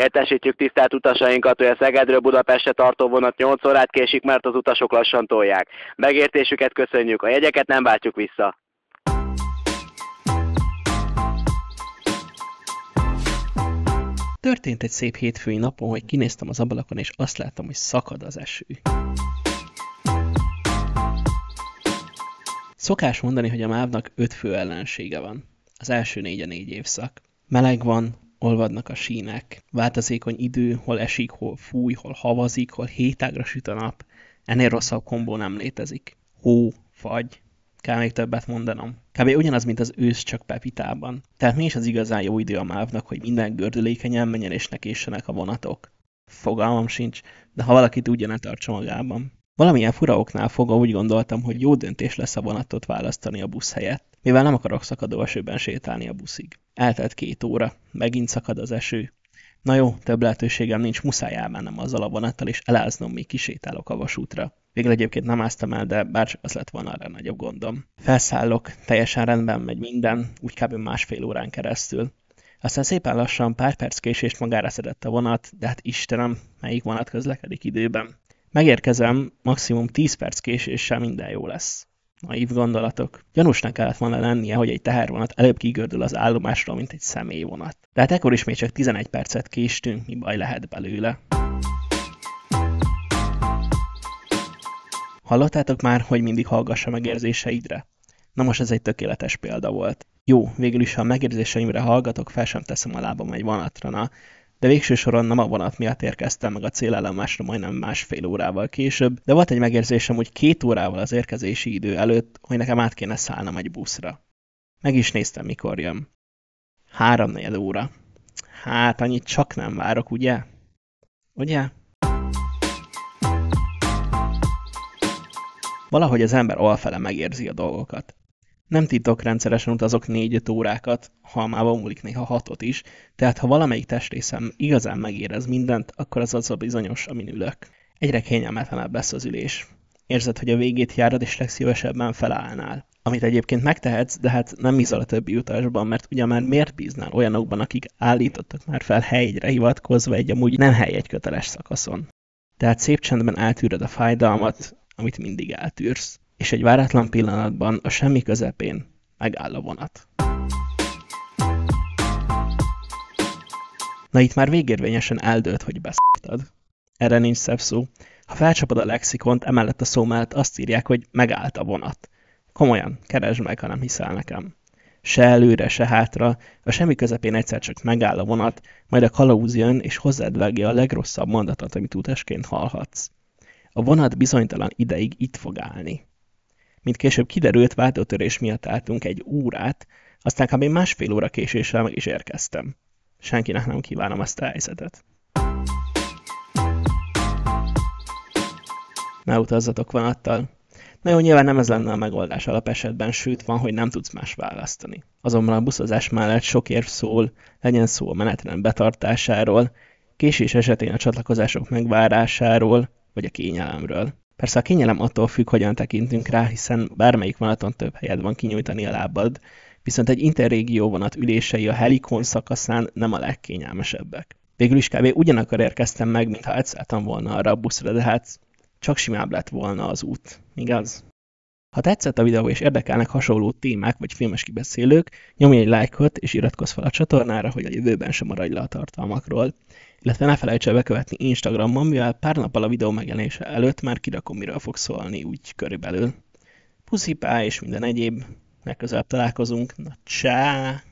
Értesítjük tisztelt utasainkat, hogy a Szegedről Budapestre tartó vonat 8 órát késik, mert az utasok lassan tolják. Megértésüket köszönjük, a jegyeket nem váltjuk vissza. Történt egy szép hétfői napon, hogy kinéztem az ablakon, és azt láttam, hogy szakad az eső. Szokás mondani, hogy a mávnak öt fő ellensége van. Az első négy a négy évszak. Meleg van, olvadnak a sínek. Változékony idő, hol esik, hol fúj, hol havazik, hol hétágra süt a nap. Ennél rosszabb kombó nem létezik. Hó, fagy, kell még többet mondanom. Kb. ugyanaz, mint az ősz csak Pepitában. Tehát mi is az igazán jó idő a mávnak, hogy minden gördülékenyen menjen és ne a vonatok? Fogalmam sincs, de ha valaki tudja, ne tartsa magában. Valamilyen fura oknál fogva úgy gondoltam, hogy jó döntés lesz a vonatot választani a busz helyett, mivel nem akarok szakadó esőben sétálni a buszig. Eltelt két óra, megint szakad az eső. Na jó, több lehetőségem nincs, muszáj elmennem azzal a vonattal, és eláznom, míg kisétálok a vasútra. Végül egyébként nem áztam el, de bárcsak az lett volna arra nagyobb gondom. Felszállok, teljesen rendben megy minden, úgy kb. másfél órán keresztül. Aztán szépen lassan pár perc késést magára szedett a vonat, de hát Istenem, melyik vonat közlekedik időben. Megérkezem, maximum 10 perc késéssel minden jó lesz. Naív gondolatok. Gyanúsnak kellett volna lennie, hogy egy tehervonat előbb kigördül az állomásról, mint egy személyvonat. De hát ekkor is még csak 11 percet késtünk, mi baj lehet belőle. Hallottátok már, hogy mindig hallgassa megérzéseidre? Na most ez egy tökéletes példa volt. Jó, végül is, ha a megérzéseimre hallgatok, fel sem teszem a lábam egy vonatra, na, de végső soron nem a vonat miatt érkeztem meg a célállomásra majdnem másfél órával később, de volt egy megérzésem, hogy két órával az érkezési idő előtt, hogy nekem át kéne szállnom egy buszra. Meg is néztem, mikor jön. Háromnegyed óra. Hát, annyit csak nem várok, ugye? Ugye? Valahogy az ember alfele megérzi a dolgokat. Nem titok, rendszeresen utazok 4-5 órákat, már múlik néha hatot is, tehát ha valamelyik testrészem igazán megérez mindent, akkor az az a bizonyos, amin ülök. Egyre kényelmetlenebb lesz az ülés. Érzed, hogy a végét járod, és legszívesebben felállnál. Amit egyébként megtehetsz, de hát nem bízol a többi utasban, mert ugye már miért bíznál olyanokban, akik állítottak már fel helyre hivatkozva egy amúgy nem hely egy köteles szakaszon. Tehát szép csendben eltűröd a fájdalmat, amit mindig eltűrsz és egy váratlan pillanatban a semmi közepén megáll a vonat. Na itt már végérvényesen eldőlt, hogy beszélted. Erre nincs szebb szó. Ha felcsapod a lexikont, emellett a szó mellett azt írják, hogy megállt a vonat. Komolyan, keresd meg, ha nem hiszel nekem. Se előre, se hátra, a semmi közepén egyszer csak megáll a vonat, majd a kalauz jön, és hozzád vágja a legrosszabb mondatot, amit utasként hallhatsz. A vonat bizonytalan ideig itt fog állni. Mint később kiderült, váltótörés miatt álltunk egy órát, aztán kb. másfél óra késéssel meg is érkeztem. Senkinek nem kívánom ezt a helyzetet. Ne utazzatok vonattal. Na jó, nyilván nem ez lenne a megoldás alapesetben, sőt van, hogy nem tudsz más választani. Azonban a buszozás mellett sok érv szól, legyen szó a menetrend betartásáról, késés esetén a csatlakozások megvárásáról, vagy a kényelemről. Persze a kényelem attól függ, hogyan tekintünk rá, hiszen bármelyik vonaton több helyed van kinyújtani a lábad, viszont egy interrégió vonat ülései a Helikon szakaszán nem a legkényelmesebbek. Végül is kb. ugyanakkor érkeztem meg, mintha egyszálltam volna arra a buszra, de hát csak simább lett volna az út, igaz? Ha tetszett a videó és érdekelnek hasonló témák vagy filmes kibeszélők, nyomj egy lájkot és iratkozz fel a csatornára, hogy a jövőben sem maradj le a tartalmakról illetve ne felejts el bekövetni Instagramon, mivel pár nappal a videó megjelenése előtt már kirakom, miről fog szólni úgy körülbelül. Puszi, pá és minden egyéb. Megközelebb találkozunk. Na, csá!